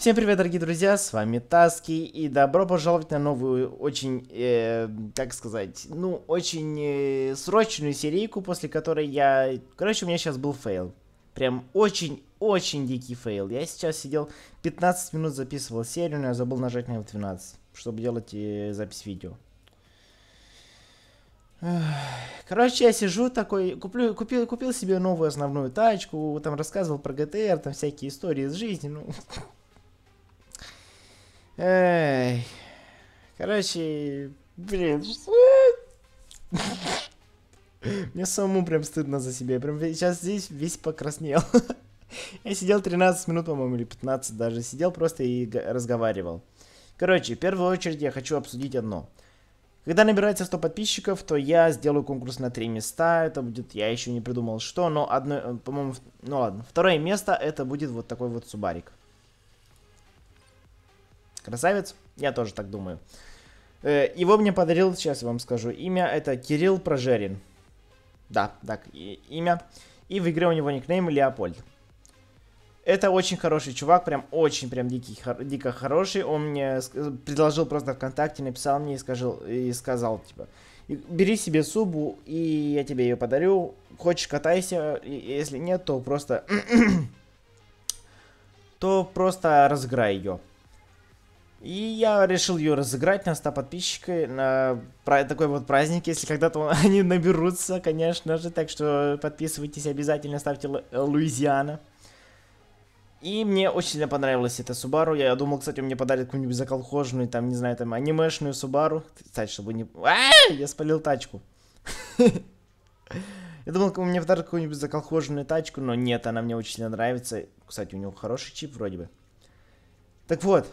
Всем привет, дорогие друзья, с вами Таски, и добро пожаловать на новую, очень, э, как сказать, ну, очень э, срочную серийку, после которой я... Короче, у меня сейчас был фейл. Прям очень-очень дикий фейл. Я сейчас сидел 15 минут, записывал серию, но я забыл нажать на F12, чтобы делать э, запись видео. Короче, я сижу такой, куплю, купил, купил себе новую основную тачку, там рассказывал про ГТР, там всякие истории из жизни, ну... Эй. Короче, блин, Мне самому прям стыдно за себя. Я прям сейчас здесь весь покраснел. Я сидел 13 минут, по-моему, или 15 даже. Сидел просто и разговаривал. Короче, в первую очередь я хочу обсудить одно. Когда набирается 100 подписчиков, то я сделаю конкурс на 3 места. Это будет, я еще не придумал что, но одно, э, по-моему, ну ладно. Второе место это будет вот такой вот субарик красавец, я тоже так думаю. Э, его мне подарил, сейчас я вам скажу, имя это Кирилл Прожерин. Да, так, и, имя. И в игре у него никнейм Леопольд. Это очень хороший чувак, прям очень, прям дикий, хор, дико хороший. Он мне предложил просто ВКонтакте, написал мне и, скажил, и сказал, типа, бери себе субу, и я тебе ее подарю. Хочешь, катайся, и, если нет, то просто... то просто разыграй ее. И я решил ее разыграть на 100 подписчиков, на такой вот праздник, если когда-то они наберутся, конечно же. Так что подписывайтесь обязательно, ставьте э, Луизиана. И мне очень понравилась эта Субару. Я думал, кстати, он мне подарит какую-нибудь заколхоженную, там, не знаю, там, анимешную Субару. Кстати, чтобы не... А, я спалил тачку. Я думал, он мне подарит какую-нибудь заколхоженную тачку, но нет, она мне очень сильно нравится. Кстати, у него хороший чип вроде бы. Так вот,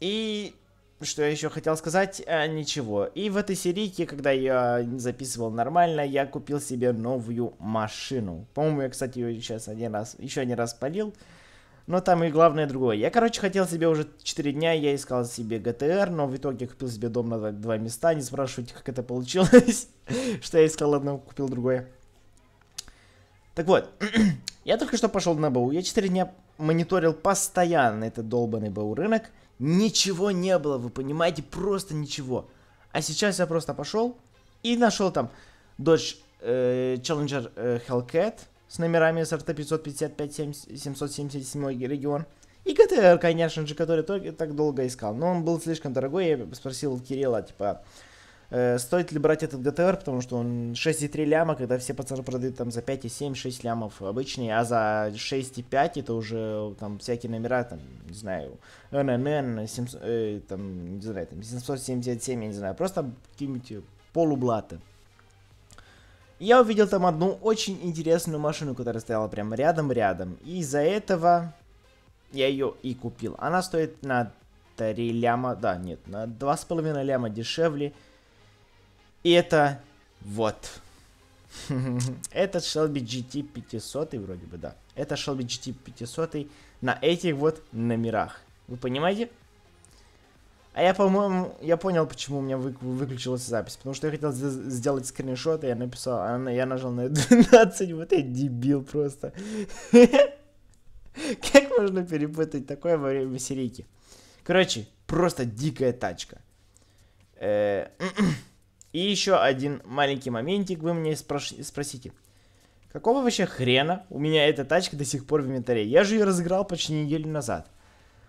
и что я еще хотел сказать? А, ничего. И в этой серийке, когда я записывал нормально, я купил себе новую машину. По-моему, я, кстати, ее сейчас один раз, еще не раз полил. Но там и главное другое. Я, короче, хотел себе уже 4 дня, я искал себе ГТР, но в итоге купил себе дом на два места. Не спрашивайте, как это получилось, что я искал одно, купил другое. Так вот, я только что пошел на БУ. Я 4 дня мониторил постоянно этот долбанный БУ рынок. Ничего не было, вы понимаете, просто ничего. А сейчас я просто пошел и нашел там Dodge э, Challenger э, Hellcat с номерами СРТ 555 7, 777 регион. И ГТР, конечно же, который только так долго искал. Но он был слишком дорогой, я спросил Кирилла, типа, Э, стоит ли брать этот ГТР, потому что он 6,3 ляма, когда все пацаны продают там за 5,7, 6 лямов обычные, а за 6,5 это уже там всякие номера, там, не знаю, ННН, 700, э, там, не знаю, там, 777, я не знаю, просто какие-нибудь полублаты. Я увидел там одну очень интересную машину, которая стояла прямо рядом-рядом. И из-за этого я ее и купил. Она стоит на 3 ляма, да, нет, на 2,5 ляма дешевле, и это вот. Этот Shelby GT 500 вроде бы, да. Это Shelby GT 500 на этих вот номерах. Вы понимаете? А я, по-моему, я понял, почему у меня вы, выключилась запись. Потому что я хотел сделать скриншот, и я написал, а я нажал на 12, вот я дебил просто. Как можно перепутать такое во время серийки? Короче, просто дикая тачка. Э, И еще один маленький моментик, вы меня спро- спросите. Какого вообще хрена у меня эта тачка до сих пор в инвентаре? Я же ее разыграл почти неделю назад.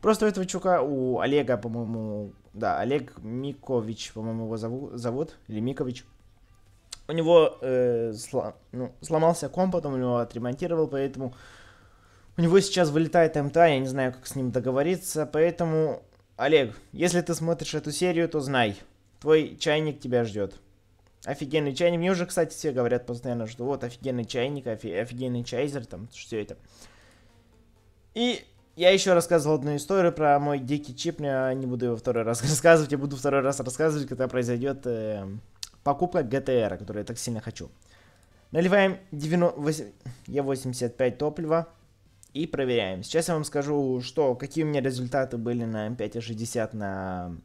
Просто у этого чука у Олега, по-моему, да, Олег Микович, по-моему, его зову, зовут, или Микович. У него э, сло, ну, сломался комп, потом его отремонтировал, поэтому у него сейчас вылетает МТА, я не знаю, как с ним договориться, поэтому, Олег, если ты смотришь эту серию, то знай, твой чайник тебя ждет. Офигенный чайник. Мне уже, кстати, все говорят постоянно, что вот офигенный чайник, офи офигенный чайзер, там, все это. И я еще рассказывал одну историю про мой дикий чип, я не буду его второй раз рассказывать, я буду второй раз рассказывать, когда произойдет э, эм, покупка ГТР, которую я так сильно хочу. Наливаем 90, Е85 топлива и проверяем. Сейчас я вам скажу, что, какие у меня результаты были на М560 на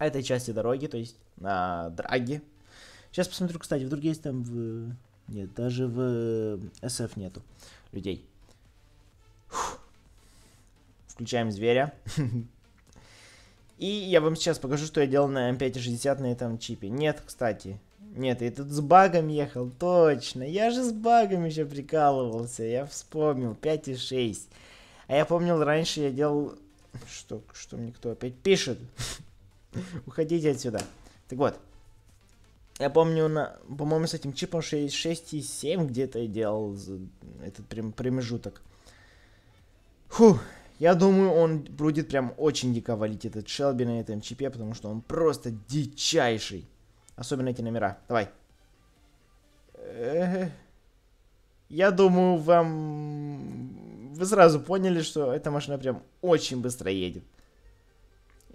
а этой части дороги, то есть на драге. Сейчас посмотрю, кстати, в есть там в... Нет, даже в SF э, нету людей. Фух. Включаем зверя. И я вам сейчас покажу, что я делал на М560 на этом чипе. Нет, кстати. Нет, я тут с багом ехал, точно. Я же с багом еще прикалывался, я вспомнил. 5,6. А я помнил, раньше я делал... Что, что мне кто опять пишет? Уходите отсюда. Так вот. Я помню, на, по-моему, с этим чипом 6, 6 и 7 где-то я делал этот прям промежуток. Фу, я думаю, он будет прям очень дико валить этот Шелби на этом чипе, потому что он просто дичайший. Особенно эти номера. Давай. Я думаю, вам... Вы сразу поняли, что эта машина прям очень быстро едет.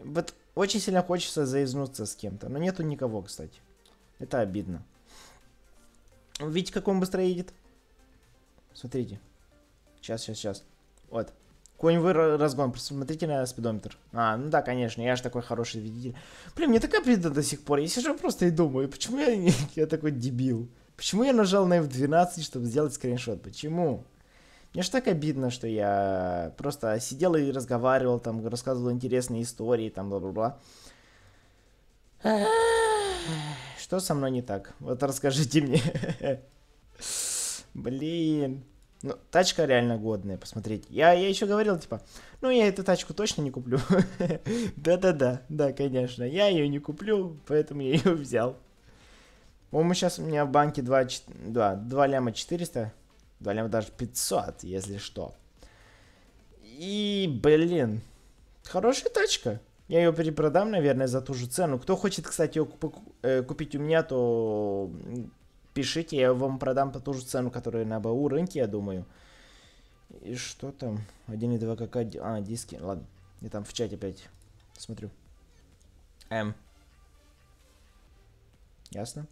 Вот очень сильно хочется заизнуться с кем-то, но нету никого, кстати. Это обидно. Видите, как он быстро едет? Смотрите. Сейчас, сейчас, сейчас. Вот. Конь вы разгон, посмотрите на спидометр. А, ну да, конечно, я же такой хороший видитель. Блин, мне такая прида до сих пор. Я сижу просто и думаю, почему я, я такой дебил? Почему я нажал на F12, чтобы сделать скриншот? Почему? Мне же так обидно, что я просто сидел и разговаривал, там, рассказывал интересные истории, там, бла-бла-бла. Что со мной не так? Вот расскажите мне. Блин. Ну, тачка реально годная, посмотрите. Я, я еще говорил, типа, ну, я эту тачку точно не куплю. Да-да-да, да, конечно. Я ее не куплю, поэтому я ее взял. По-моему, сейчас у меня в банке 2, 2, 2 ляма 400. Долем даже 500, если что. И, блин, хорошая тачка. Я ее перепродам, наверное, за ту же цену. Кто хочет, кстати, ее э, купить у меня, то пишите, я вам продам по ту же цену, которая на БУ рынке, я думаю. И что там? 1,2 КК... А, диски. Ладно, я там в чате опять смотрю. М. Ясно.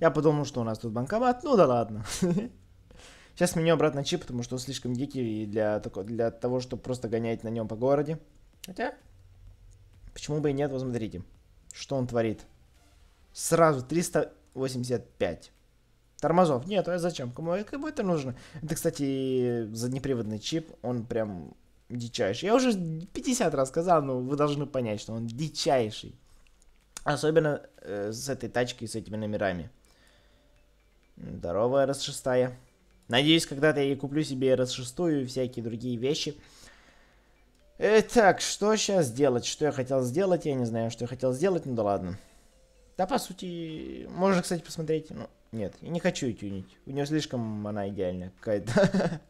Я подумал, что у нас тут банкомат. Ну да ладно. Сейчас меню обратно чип, потому что он слишком дикий для, для того, чтобы просто гонять на нем по городе. Хотя, почему бы и нет, вот что он творит. Сразу 385. Тормозов нет, а зачем? Кому, а кому это нужно? Это, кстати, заднеприводный чип, он прям дичайший. Я уже 50 раз сказал, но вы должны понять, что он дичайший. Особенно э, с этой тачкой, с этими номерами. Здорово, РС-6. Надеюсь, когда-то я куплю себе RS6 и всякие другие вещи. Итак, что сейчас делать? Что я хотел сделать? Я не знаю, что я хотел сделать, ну да ладно. Да, по сути, можно, кстати, посмотреть. Ну, нет, я не хочу ее тюнить. У нее слишком она идеальная какая-то.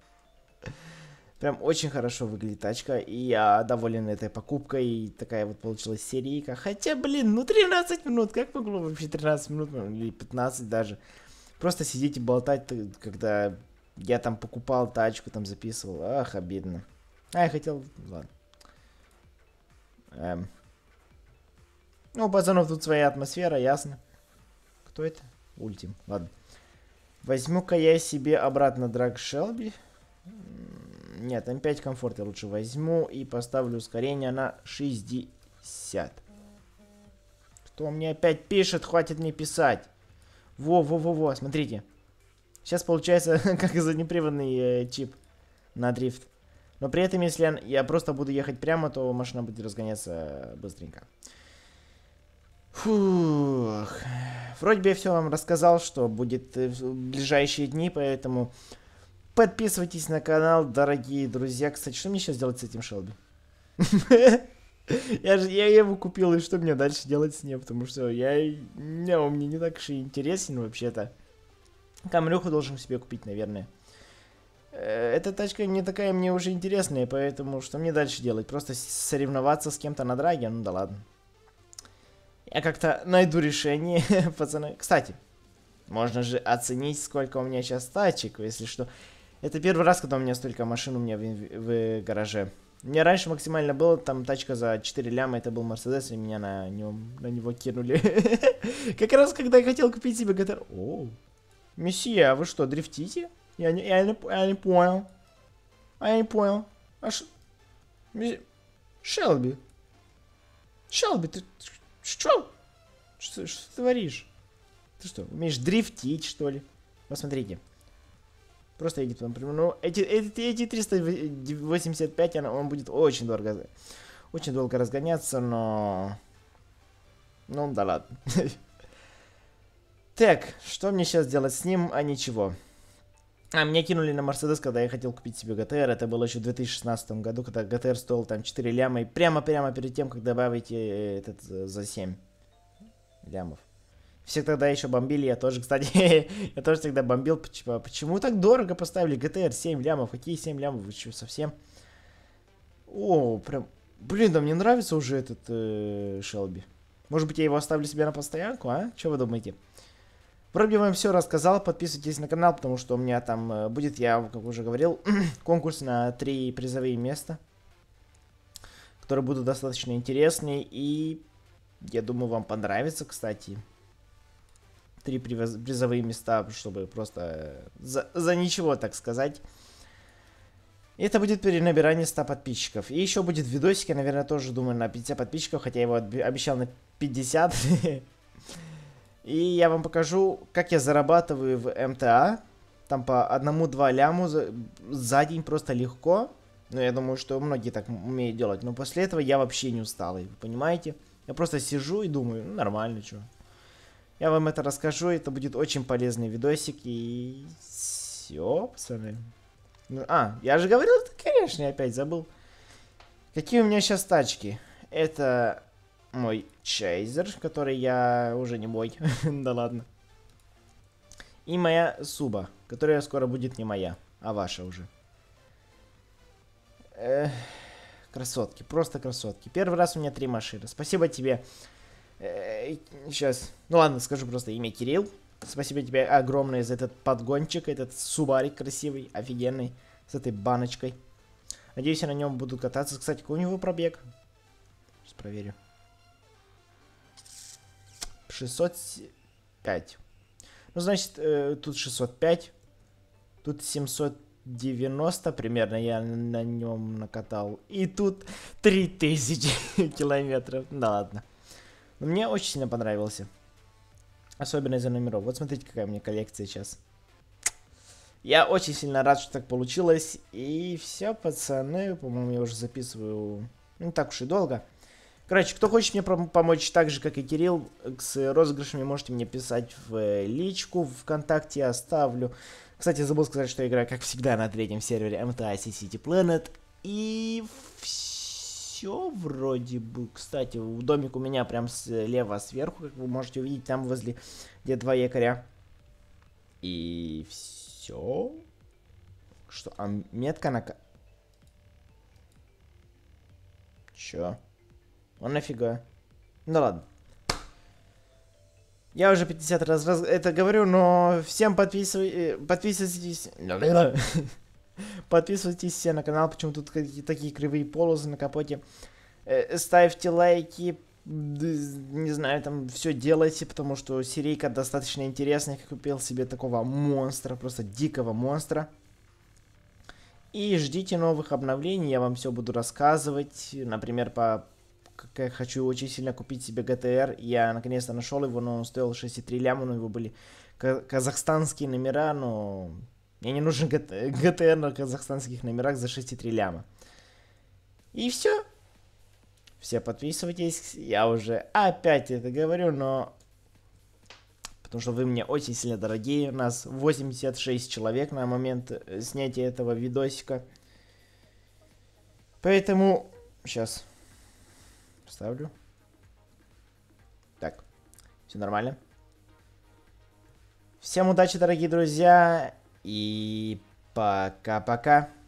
Прям очень хорошо выглядит тачка, и я доволен этой покупкой, и такая вот получилась серийка. Хотя, блин, ну 13 минут, как могло вообще 13 минут, ну, или 15 даже. Просто сидеть и болтать, когда я там покупал тачку, там записывал. Ах, обидно. А, я хотел... Ладно. Эм. Ну, пацанов тут своя атмосфера, ясно. Кто это? Ультим. Ладно. Возьму-ка я себе обратно Драг Шелби. Нет, М5 комфорт я лучше возьму и поставлю ускорение на 60. Кто мне опять пишет? Хватит мне писать. Во-во-во-во, смотрите. Сейчас получается как заднеприводный э, чип на дрифт. Но при этом, если я просто буду ехать прямо, то машина будет разгоняться э, быстренько. Фух. Вроде бы я все вам рассказал, что будет э, в ближайшие дни, поэтому подписывайтесь на канал, дорогие друзья. Кстати, что мне сейчас делать с этим Шелби? Я же я его купил, и что мне дальше делать с ним? Потому что я... Не, он мне не так уж и интересен вообще-то. Камрюху должен себе купить, наверное. Э, эта тачка не такая мне уже интересная, поэтому что мне дальше делать? Просто соревноваться с кем-то на драге? Ну да ладно. Я как-то найду решение, пацаны. Кстати, можно же оценить, сколько у меня сейчас тачек, если что. Это первый раз, когда у меня столько машин у меня в, в, гараже. Мне раньше максимально было, там тачка за 4 ляма, это был Мерседес, и меня на, нем, на него кинули. Как раз, когда я хотел купить себе ГТР. Оу. Месье, а вы что, дрифтите? Я не, я не, я не понял. А я не понял. А ш... Ми... Шелби. Шелби, ты... Что? Что, что ты творишь? Ты что, умеешь дрифтить, что ли? Посмотрите. Просто едет вам прямо. Ну, эти, эти, эти 385, он, он будет очень дорого. Очень долго разгоняться, но... Ну, да ладно. Так, что мне сейчас делать с ним? А ничего. А меня кинули на Мерседес, когда я хотел купить себе ГТР. Это было еще в 2016 году, когда ГТР стоил там 4 ляма. И прямо-прямо перед тем, как добавить э, этот э, за 7 лямов. Все тогда еще бомбили, я тоже, кстати, я тоже тогда бомбил. Почему, почему так дорого поставили ГТР 7 лямов? Какие 7 лямов? Вы что, совсем? О, прям... Блин, да мне нравится уже этот э, Шелби. Может быть, я его оставлю себе на постоянку, а? Что вы думаете? Вроде вам все рассказал, подписывайтесь на канал, потому что у меня там э, будет, я как уже говорил, конкурс на три призовые места, которые будут достаточно интересные и я думаю вам понравится, кстати. Три призовые места, чтобы просто э, за, за ничего, так сказать. Это будет перенабирание 100 подписчиков. И еще будет видосик, я, наверное, тоже думаю на 50 подписчиков, хотя я его обещал на 50. И я вам покажу, как я зарабатываю в МТА. Там по одному-два ляму за, за день просто легко. Ну, я думаю, что многие так умеют делать. Но после этого я вообще не усталый, вы понимаете? Я просто сижу и думаю, ну, нормально, что. Я вам это расскажу, это будет очень полезный видосик. И все, пацаны. Ну, а, я же говорил, конечно, я опять забыл. Какие у меня сейчас тачки? Это мой Чейзер, который я уже не мой. да ладно. И моя Суба, которая скоро будет не моя, а ваша уже. Эх, красотки, просто красотки. Первый раз у меня три машины. Спасибо тебе. Эх, сейчас. Ну ладно, скажу просто имя Кирилл. Спасибо тебе огромное за этот подгончик, этот Субарик красивый, офигенный, с этой баночкой. Надеюсь, я на нем буду кататься. Кстати, какой у него пробег? Сейчас проверю. 605. Ну, значит, э, тут 605. Тут 790 примерно я на нем накатал. И тут 3000 километров. Да ладно. Но мне очень сильно понравился. Особенно из-за номеров. Вот смотрите, какая у меня коллекция сейчас. Я очень сильно рад, что так получилось. И все, пацаны. По-моему, я уже записываю не ну, так уж и долго. Короче, кто хочет мне помочь так же, как и Кирилл, с розыгрышами, можете мне писать в э, личку ВКонтакте, оставлю. Кстати, забыл сказать, что я играю, как всегда, на третьем сервере MTIC City Planet. И все вроде бы. Кстати, домик у меня прям слева сверху, как вы можете увидеть, там возле где два якоря. И все. Что? А метка на... Чё? А нафига? Ну ладно. Я уже 50 раз, раз это говорю, но всем подписывай... Э, подписывайтесь... подписывайтесь все на канал, почему тут такие кривые полосы на капоте. Э, ставьте лайки, не знаю, там все делайте, потому что серийка достаточно интересная. Я купил себе такого монстра, просто дикого монстра. И ждите новых обновлений, я вам все буду рассказывать, например, по как я хочу очень сильно купить себе ГТР. Я наконец-то нашел его, но он стоил 6,3 ляма, но у него были казахстанские номера, но мне не нужен ГТР на казахстанских номерах за 6,3 ляма. И все. Все подписывайтесь, я уже опять это говорю, но... Потому что вы мне очень сильно дорогие, у нас 86 человек на момент э, снятия этого видосика. Поэтому сейчас поставлю. Так, все нормально. Всем удачи, дорогие друзья, и пока-пока.